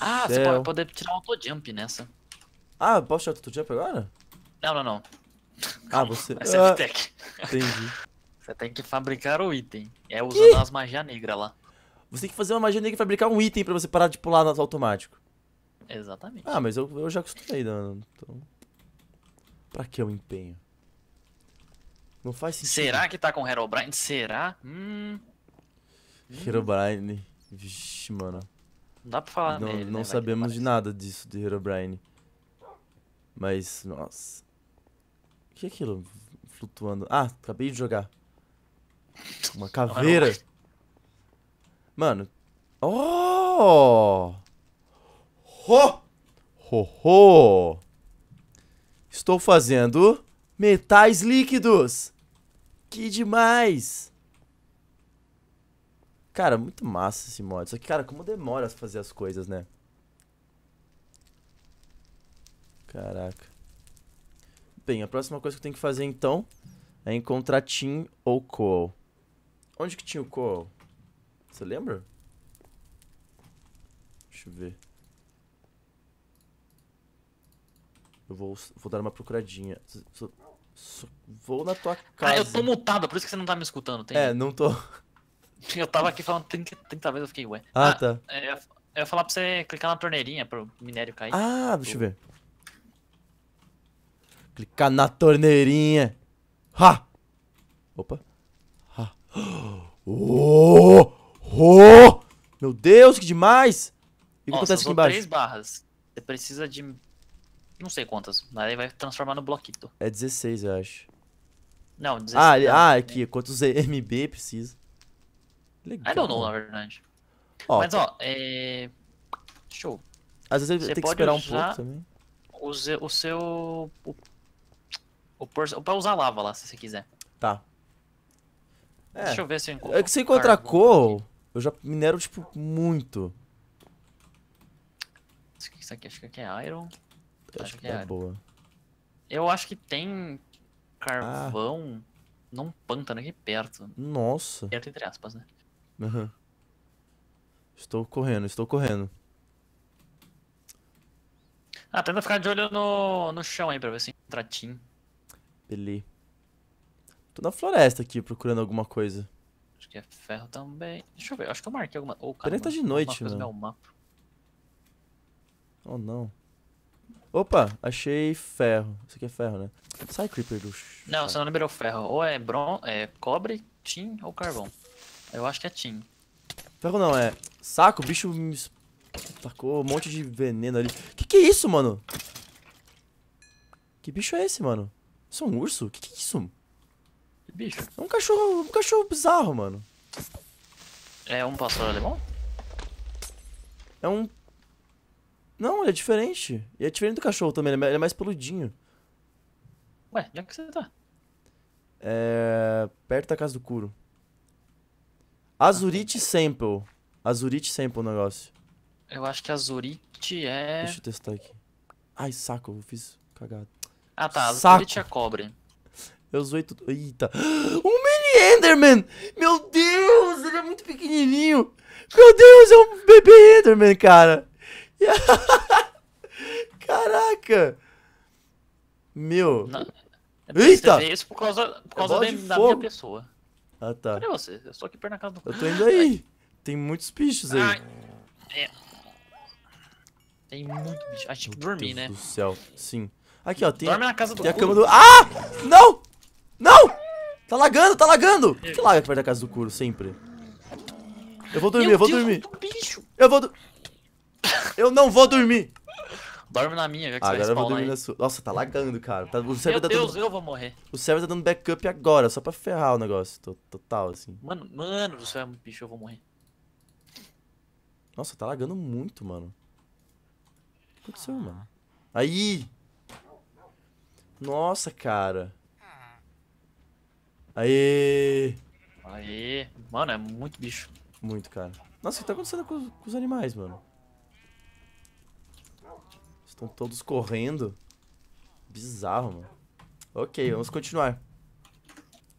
ah, céu. você pode poder tirar um auto-jump nessa. Ah, posso tirar auto-jump agora? Não, não, não. Ah, você... Essa ah, é tech. Entendi. Você tem que fabricar o item. É usando as magias negras lá. Você tem que fazer uma magia negra e fabricar um item pra você parar de pular no automático. Exatamente. Ah, mas eu, eu já acostumei, dando. Então... Pra que eu empenho? Não faz sentido. Será que tá com Herobrine? Será? Hum. Herobrine. Vixe, mano. Não dá pra falar Não, não né? sabemos de nada disso de Herobrine. Mas, nossa. O que é aquilo flutuando? Ah, acabei de jogar. Uma caveira. Mano. Oh! Ho! Ho, ho! Estou fazendo metais líquidos. Que demais! Cara, muito massa esse mod. Só que, cara, como demora fazer as coisas, né? Caraca. Bem, a próxima coisa que eu tenho que fazer, então, é encontrar Tim ou Coal. Onde que tinha o Coal? Você lembra? Deixa eu ver. Eu vou, vou dar uma procuradinha. Vou na tua casa. Ah, eu tô mutado, por isso que você não tá me escutando. Tem... É, não tô. Eu tava aqui falando 30, 30 vezes, eu fiquei, ué. Ah, ah tá. É, eu ia falar pra você clicar na torneirinha pro minério cair. Ah, deixa eu ver. Tipo. Clicar na torneirinha. Ha! Opa. Ha. Oh! Oh! Meu Deus, que demais! E o que acontece aqui embaixo? três barras. Você precisa de... Não sei quantas, mas aí vai transformar no bloquito. É 16, eu acho. Não, 16. Ah, né? ah aqui. É quantos MB precisa? Legal. I don't know, na verdade. Ó, Mas, ó, é... Show. Às vezes você tem que esperar um pouco também. O, seu... O seu o, o por, pra usar lava lá, se você quiser. Tá. É. Deixa eu ver se eu encontro. É que se encontrar coal, eu já minero, tipo, muito. Isso aqui acho que é iron. acho, que, é, É boa. Eu acho que tem ah. carvão ah. num pântano aqui perto. Nossa. Perto entre aspas, né? Uhum. Estou correndo, estou correndo. Ah, tenta ficar de olho no, no chão aí pra ver se entra Tim. Beleza. Tô na floresta aqui procurando alguma coisa. Acho que é ferro também. Deixa eu ver, acho que eu marquei alguma. Oh, cara, tá de noite, mano. Meu mapa. Oh não. Opa, achei ferro. Isso aqui é ferro, né? Sai, Creeper do. Não, você não liberou ferro. Ou é bron... é cobre, tin ou carvão. Eu acho que é Tim. Ferro não, é... Saco, o bicho me tacou um monte de veneno ali. Que que é isso, mano? Que bicho é esse, mano? Isso é um urso? Que que é isso? Que bicho? É um cachorro, um cachorro bizarro, mano. É um pastor alemão? É um... Não, ele é diferente. E é diferente do cachorro também, ele é, é mais peludinho. Ué, onde é que você tá? É... Perto da casa do Kuro. Azurite Sample. Azurite Sample o negócio. Eu acho que Azurite é... Deixa eu testar aqui. Ai, saco, eu fiz cagada. Ah, tá. Azurite é cobre. Eu zoei tudo. Eita. Um mini Enderman! Meu Deus, ele é muito pequenininho. Meu Deus, é um bebê Enderman, cara. Caraca. Meu. Não, Eita. Isso por causa, por é causa é da, da minha pessoa. Ah, tá. Cadê você? Eu sou aqui perto da casa do... Eu tô indo aí. Tem muitos bichos aí. Ai. É. Tem muito bicho. A gente tem que dormir, Deus né? do céu. Sim. Aqui, ó. Tem, Dorme na casa do Tem a cama do... Ah! Não! Não! Tá lagando, tá lagando! Por que laga perto da casa do couro, sempre? Eu vou dormir, Meu eu vou Deus, dormir. Eu, eu vou... dormir. Eu não vou dormir. Dorme na minha, já que agora você vai eu vou dormir na sua. Nossa, tá lagando, cara. Tá, o server Meu tá Deus, dando... eu vou morrer. O server tá dando backup agora, só pra ferrar o negócio. Total, assim. Mano, mano você é muito bicho, eu vou morrer. Nossa, tá lagando muito, mano. O que aconteceu, ah. mano? Aí! Nossa, cara. Aê! Aê! Mano, é muito bicho. Muito, cara. Nossa, o que tá acontecendo com os, com os animais, mano? Estão todos correndo. Bizarro, mano. Ok, vamos continuar.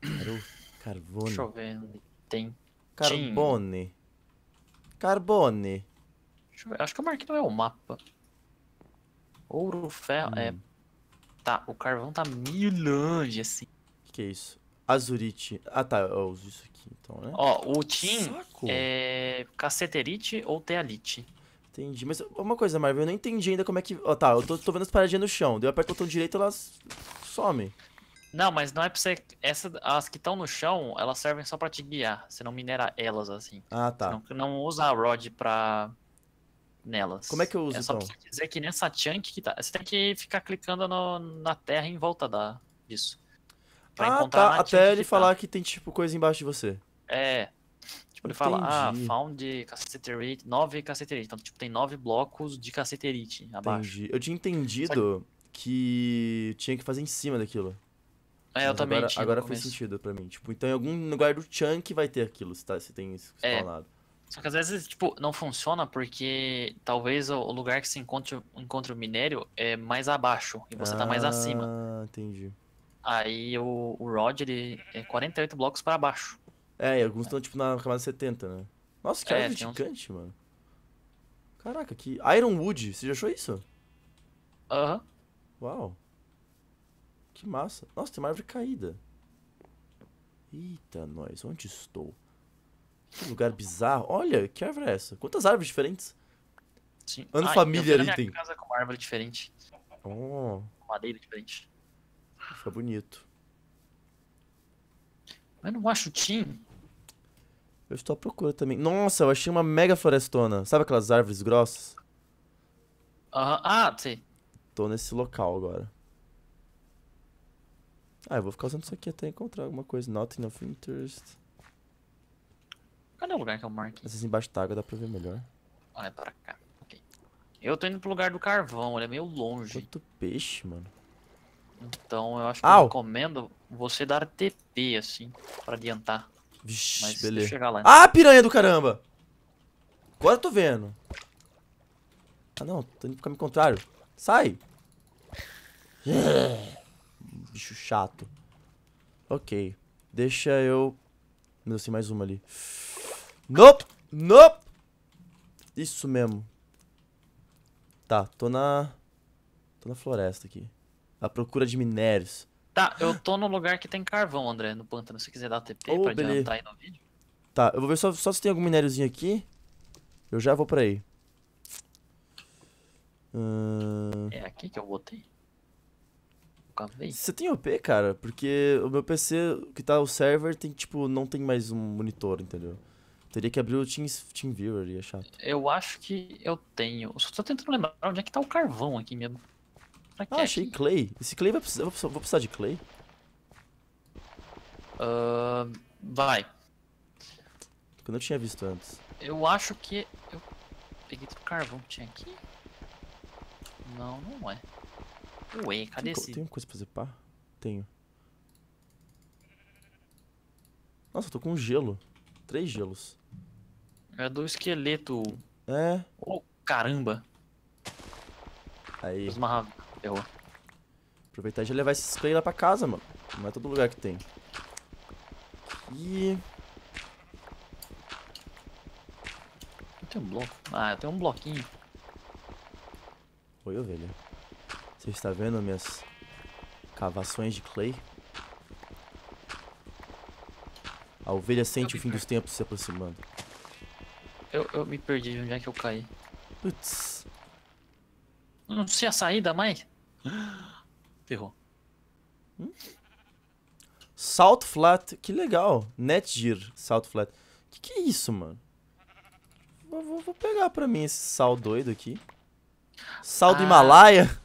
Caro... Carbone. Chovendo. Tem. Carbone. Carbone. Acho que eu marquei não é o mapa. Ouro, ferro. É. Hum. É. Tá, o carvão tá meio longe, assim. Que é isso? Azurite. Ah, tá. Eu uso isso aqui, então, né? Ó, o Tim é caceterite ou tealite. Entendi. Mas uma coisa, Marvel, eu não entendi ainda como é que. Ó, oh, tá, eu tô, tô vendo as paradinhas no chão. Deu aperto o botão direito, elas somem. Não, mas não é pra você. Essa, as que estão no chão, elas servem só pra te guiar. Você não minera elas assim. Ah, tá. Não, não, usa a rod pra. nelas. Como é que eu uso? É só então? pra dizer que nessa chunk que tá. Você tem que ficar clicando no, na terra em volta da, disso. Pra ah, tá. Até ele que tá. falar tá. que tem tipo coisa embaixo de você. É. Tipo, ele fala, ah, found caceterite, nove caceterite. Então, tipo, tem nove blocos de caceterite abaixo. Entendi. Eu tinha entendido Só... que tinha que fazer em cima daquilo. É, eu Mas também agora, tinha. Agora fez sentido pra mim. Tipo, então em algum lugar do chunk vai ter aquilo, se, tá, se tem isso é. Falado. Só que às vezes, tipo, não funciona porque talvez o lugar que se encontre, encontre o minério é mais abaixo e você ah, tá mais acima. Ah, entendi. Aí o, o Rod, ele é 48 blocos para baixo. É, e alguns estão, tipo, na camada 70, né? Nossa, que é, árvore gigante, uns... mano. Caraca, que... Ironwood, você já achou isso? Aham. Uh -huh. Uau. Que massa. Nossa, tem uma árvore caída. Eita, nós, onde estou? Que lugar bizarro. Olha, que árvore é essa? Quantas árvores diferentes? Sim. Ano Ai, ah, família ali tem. casa com uma árvore diferente. Oh. Madeira diferente. Fica bonito. Mas não acho o Tim. Eu estou à procura também. Nossa, eu achei uma mega florestona. Sabe aquelas árvores grossas? Aham, ah, sim. Tô nesse local agora. Ah, eu vou ficar usando isso aqui até encontrar alguma coisa. Nothing of interest. Cadê o lugar que eu marquei? Essas embaixo d'água dá pra ver melhor. Ah, é pra cá. Ok. Eu tô indo pro lugar do carvão, ele é meio longe. Quanto peixe, mano. Então eu acho que Au. eu recomendo você dar TP, assim, pra adiantar. Vixe, Mas beleza. Chegar lá. Ah, piranha do caramba! Agora eu tô vendo. Ah, não. Tô indo pro caminho contrário. Sai! Bicho chato. Ok. Deixa eu... Meu Deus, tem mais uma ali. Nope! Nope! Isso mesmo. Tá, tô na... Tô na floresta aqui. A procura de minérios. Tá, eu tô no lugar que tem carvão, André, no pântano. Se quiser dar TP oh, pra beleza. adiantar aí no vídeo. Tá, eu vou ver só, só se tem algum minériozinho aqui. Eu já vou pra aí. Uh... É aqui que eu botei? Você tem OP, cara? Porque o meu PC, que tá o server, tem tipo, não tem mais um monitor, entendeu? Teria que abrir o Team, TeamViewer e é chato. Eu acho que eu tenho. Só tô tentando lembrar onde é que tá o carvão aqui mesmo ah, achei clay. Esse clay vai precisar. Vou precisar, vou precisar de clay? Uh, vai. eu não tinha visto antes. Eu acho que. Eu peguei tudo carvão que tinha aqui. Não, não é. Ué, cadê tem, esse? Tem coisa pra fazer pá? Tenho. Nossa, eu tô com um gelo. Três gelos. É do esqueleto. É. Oh, caramba. Aí. Esmarrava. Errou. É Aproveitar e levar esses clay lá pra casa, mano. Não é todo lugar que tem. E... tem um bloco. Ah, eu tenho um bloquinho. Oi, ovelha. Você está vendo minhas cavações de clay? A ovelha sente o fim dos tempos se aproximando. Eu, eu me perdi. Onde é que eu caí? Putz. Não sei a saída mais. Ferrou. Hum? Salt Flat, que legal. Netgear, Salt Flat. Que que é isso, mano? Vou, vou, vou pegar pra mim esse sal doido aqui. Sal do ah. Himalaia?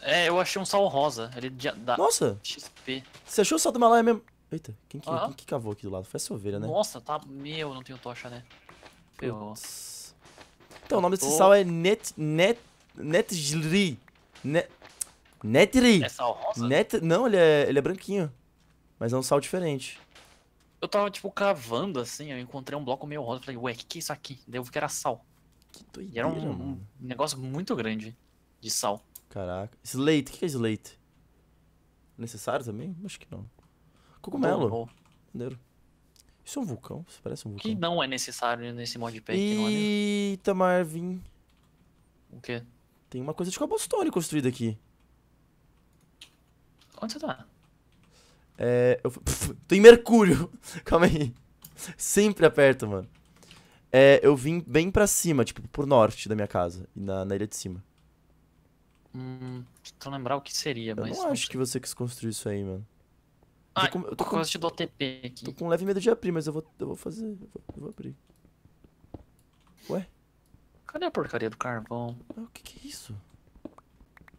É, eu achei um sal rosa. Ele é de, da Nossa! XP. Você achou o sal do Himalaia mesmo? Eita, quem que, ah. quem que cavou aqui do lado? Foi essa ovelha, né? Nossa, tá... Meu, não tenho tocha, né? Ferrou. Então, o nome desse sal é Net... Net... Netgiri. Net... Netri! É sal rosa? Net... Não, ele é, ele é branquinho. Mas é um sal diferente. Eu tava, tipo, cavando assim, eu encontrei um bloco meio rosa. Falei, ué, o que, que é isso aqui? Daí eu vi que era sal. Que doideira, e era um, um, negócio muito grande de sal. Caraca. Slate, o que é slate? É necessário também? Acho que não. Cogumelo. Bom, Isso é um vulcão? Isso parece um vulcão. Que não é necessário nesse mod pack. É Eita, é Marvin. O quê? Tem uma coisa de cobblestone construída aqui. Onde você tá? É. Eu, pf, tô em Mercúrio! Calma aí. Sempre aperto, mano. É, eu vim bem pra cima, tipo, por norte da minha casa, na, na ilha de cima. Hum, tô lembrar o que seria, eu mas. Eu não acho que você quis construir isso aí, mano. Ah, eu tô com, eu tô com, do TP aqui. Tô com leve medo de abrir, mas eu vou, eu vou fazer. Eu vou, eu vou abrir. Ué? Cadê a porcaria do carvão? o que, que é isso?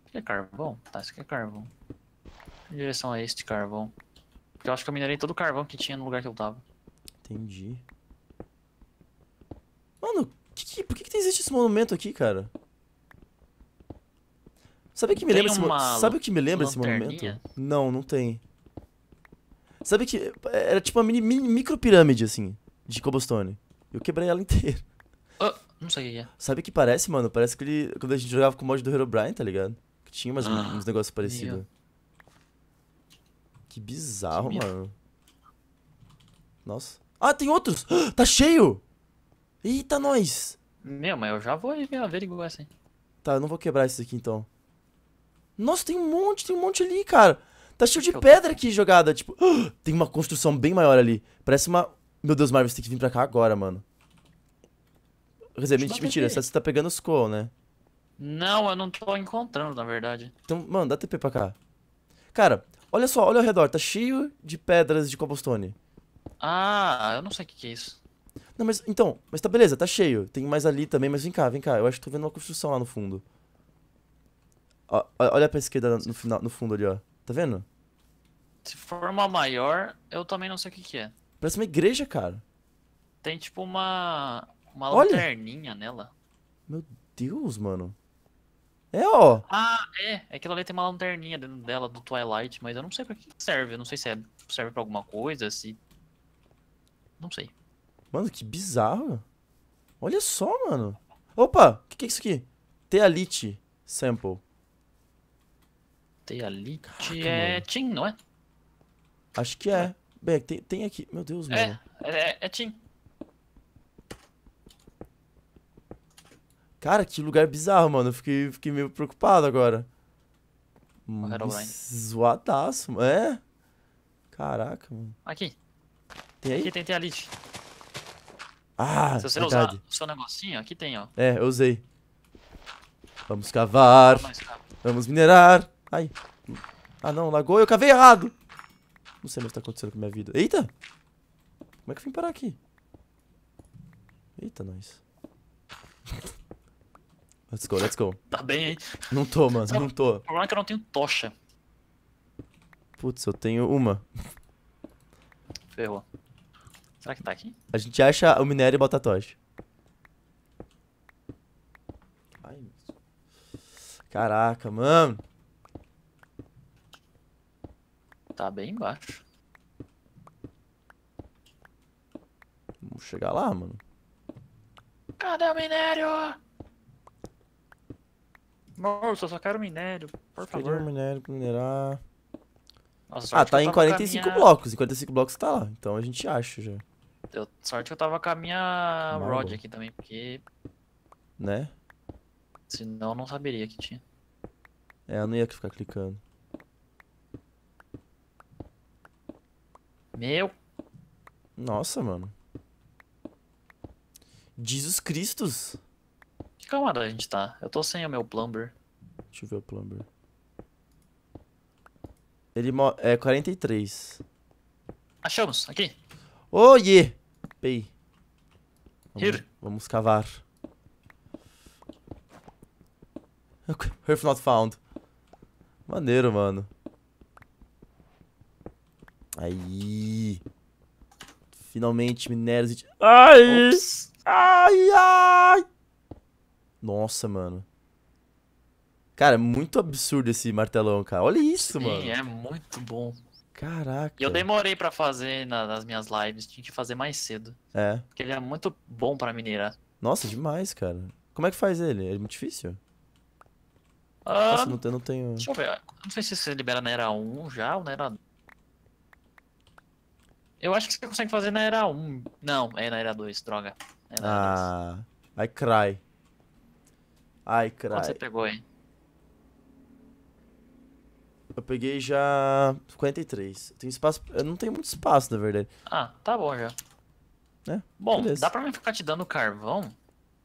Que é carvão? Tá, isso aqui é carvão em direção a este carvão. Porque eu acho que eu minerei todo o carvão que tinha no lugar que eu tava. Entendi. Mano, que, que, por que, que existe esse monumento aqui, cara? Sabe o que me lembra esse Sabe o que me lembra esse monumento? Não, não tem. Sabe que era tipo uma mini, mini micro pirâmide assim, de cobblestone. Eu quebrei ela inteira. Ah, não sei o que é. Sabe o que parece, mano? Parece que ele, quando a gente jogava com o mod do Herobrine, tá ligado? Que tinha mais ah, uns negócios parecidos. Que bizarro, mano. Nossa. Ah, tem outros! Ah, tá cheio! Eita, nós! Meu, mas eu já vou averiguar assim. Tá, eu não vou quebrar esses aqui então. Nossa, tem um monte, tem um monte ali, cara. Tá cheio de pedra aqui jogada, tipo... Ah, tem uma construção bem maior ali. Parece uma... Meu Deus, Marvel, você tem que vir pra cá agora, mano. Quer dizer, mentira, mentira você tá pegando os call, né? Não, eu não tô encontrando, na verdade. Então, mano, dá TP pra cá. Cara, Olha só, olha ao redor, tá cheio de pedras de cobblestone. Ah, eu não sei o que, que é isso. Não, mas então, mas tá beleza, tá cheio. Tem mais ali também, mas vem cá, vem cá. Eu acho que tô vendo uma construção lá no fundo. Ó, olha pra esquerda no, final, no fundo ali, ó. Tá vendo? Se for uma maior, eu também não sei o que, que é. Parece uma igreja, cara. Tem tipo uma. Uma olha. lanterninha nela. Meu Deus, mano. É, ó. Ah, é. É que ela tem uma lanterninha dentro dela do Twilight, mas eu não sei pra que serve. Eu não sei se é, serve pra alguma coisa, se. Não sei. Mano, que bizarro. Olha só, mano. Opa, o que, que é isso aqui? Tealite sample. Tealite é Team, Tim, não é? Acho que é. é. Bem, tem, tem, aqui. Meu Deus, é, mano. É, é, é Tim. Cara, que lugar bizarro, mano. Eu fiquei, fiquei meio preocupado agora. Zoadaço, mano. É? Caraca, mano. Aqui. Tem aí? Aqui tem, tem a lead. Ah, Se você verdade. usar o seu negocinho, aqui tem, ó. É, eu usei. Vamos cavar. Vamos, minerar. Ai. Ah, não. Lagou. Eu cavei errado. Não sei o que tá acontecendo com a minha vida. Eita! Como é que eu vim parar aqui? Eita, nós. Let's go, let's go. Tá bem, hein? Não tô, mano, não tô. O problema é que eu não tenho tocha. Putz, eu tenho uma. Ferrou. Será que tá aqui? A gente acha o minério e bota a tocha. Ai, Caraca, mano. Tá bem embaixo. Vamos chegar lá, mano. Cadê o minério? Nossa, eu só quero minério, por só favor. Quero minério pra minerar. Nossa, ah, tá em 45 minha... blocos. Em 45 blocos tá lá. Então a gente acha já. sorte que eu tava com a minha Mago. Rod aqui também, porque. Né? Senão eu não saberia que tinha. É, eu não ia ficar clicando. Meu! Nossa, mano. Jesus Cristos! Que camada a gente tá? Eu tô sem o meu plumber. Deixa eu ver o plumber. Ele é 43. Achamos, aqui. Oiê! Oh, Pei. Yeah. Vamos, vamos, cavar. Earth not found. Maneiro, mano. Aí. Finalmente, minérios. Ai! Ops. Ai, ai! Nossa, mano. Cara, é muito absurdo esse martelão, cara. Olha isso, Sim, mano. Sim, é muito bom. Caraca. E eu demorei para fazer na, nas minhas lives, tinha que fazer mais cedo. É. Porque ele é muito bom para mineirar. Nossa, demais, cara. Como é que faz ele? É muito difícil? Ah, Nossa, não, eu não tenho. Deixa eu ver. Não sei se você libera na era 1 já ou na era. Eu acho que você consegue fazer na era 1. Não, é na era 2, droga. É na ah. Era 2. I cry. Ai, cara. Quanto você pegou, hein? Eu peguei já 43. Tem espaço. Eu não tenho muito espaço, na verdade. Ah, tá bom já. É, bom, beleza. dá pra mim ficar te dando carvão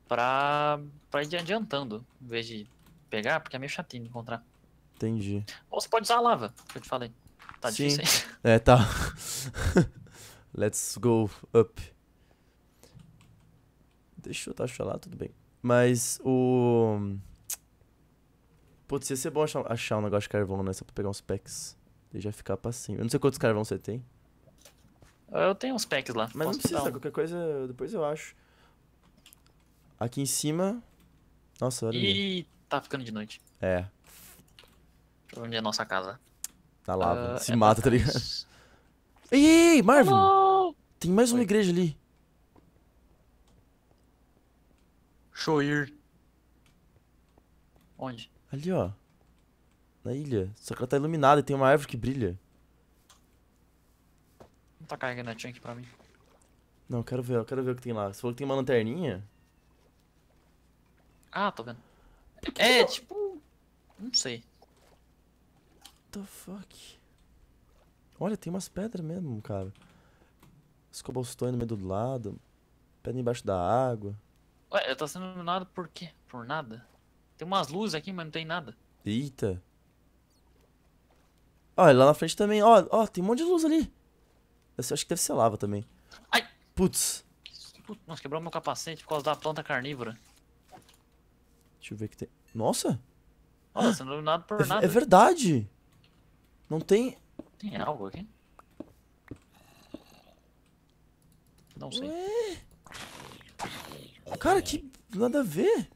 pra, pra ir adiantando, em vez de pegar, porque é meio chatinho de encontrar. Entendi. Ou você pode usar a lava, que eu te falei. Tá Sim. difícil É, tá. Let's go up. Deixa eu taxar lá, tudo bem. Mas o. Putz, ia ser bom achar, achar um negócio de carvão, né? Só pra pegar uns packs. E já ficar pra cima. Eu não sei quantos carvão você tem. Eu tenho uns packs lá. Mas não precisa, um. qualquer coisa depois eu acho. Aqui em cima. Nossa, olha. Ih, ali. tá ficando de noite. É. Onde é a nossa casa? Na lava. Uh, Se é mata, tá ligado? Ei, Marvel Marvin! Tem mais uma Oi. igreja ali. ir. Onde? Ali, ó. Na ilha. Só que ela tá iluminada e tem uma árvore que brilha. Não tá carregando a chunk pra mim. Não, eu quero ver, quero ver o que tem lá. Você falou que tem uma lanterninha? Ah, tô vendo. É, tipo... Não sei. What the fuck? Olha, tem umas pedras mesmo, cara. Os no meio do lado. Pedra embaixo da água. Ué, tá sendo iluminado por quê? Por nada? Tem umas luzes aqui, mas não tem nada. Eita. Olha, ah, lá na frente também, ó, ó, tem um monte de luz ali. Eu acho que deve ser lava também. Ai! Putz. Putz, nossa, quebrou meu capacete por causa da planta carnívora. Deixa eu ver o que tem. Nossa! Ó, tá sendo iluminado por é, nada. É verdade! Não tem... Tem algo aqui? Não sei. Ué? Cara, que nada a ver.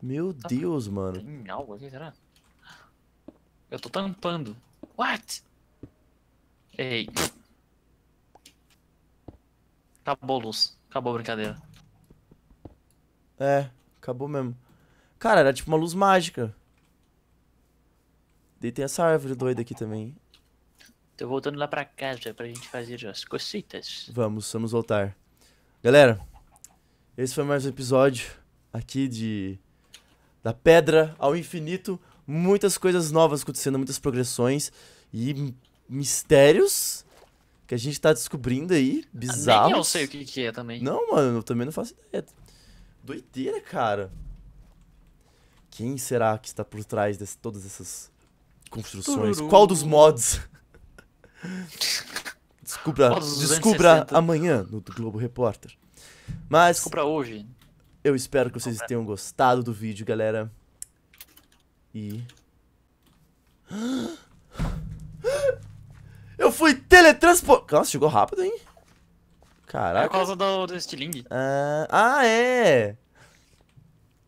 Meu tá Deus, mano. Tem algo aqui, será? Eu tô tampando. What? Ei. Acabou a luz. Acabou a brincadeira. É, acabou mesmo. Cara, era tipo uma luz mágica. E tem essa árvore doida aqui também. Tô voltando lá pra casa pra gente fazer as cositas. Vamos, vamos voltar. Galera, esse foi mais um episódio aqui de da pedra ao infinito, muitas coisas novas acontecendo, muitas progressões e mistérios que a gente tá descobrindo aí, bizarro. Nem eu sei o que, que é também. Não, mano, eu também não faço ideia. Doideira, cara. Quem será que está por trás de todas essas construções? Qual dos mods? Descubra, descubra amanhã no Globo Repórter. Mas. Descubra hoje. Eu espero que vocês tenham gostado do vídeo, galera. E. Eu fui teletransportado. Nossa, chegou rápido, hein? Caraca. É por causa do, do estilingue. Ah, ah, é!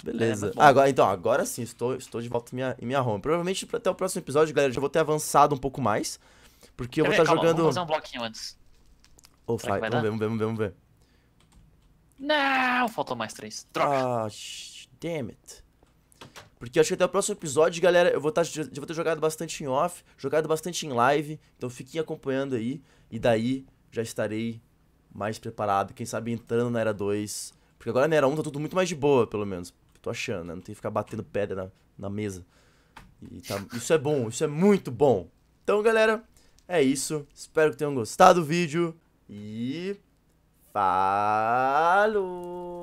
Beleza. É, agora, então, agora sim, estou, estou de volta em minha, em minha home. Provavelmente até o próximo episódio, galera, já vou ter avançado um pouco mais. Porque eu vou estar tá jogando. Vamos fazer um bloquinho antes. oh, vai Vamos ver, vamos ver, vamos ver, vamos ver. Não, faltou mais três. Droga. Ah, damn it. Porque acho que até o próximo episódio, galera, eu vou, tá, já vou ter jogado bastante em off, jogado bastante em live. Então fiquem acompanhando aí. E daí já estarei mais preparado. Quem sabe entrando na Era 2. Porque agora na Era 1 tá tudo muito mais de boa, pelo menos. Tô achando, né? Não tem que ficar batendo pedra na, na mesa. Tá, isso é bom, isso é muito bom. Então, galera, é isso. Espero que tenham gostado do vídeo e falou!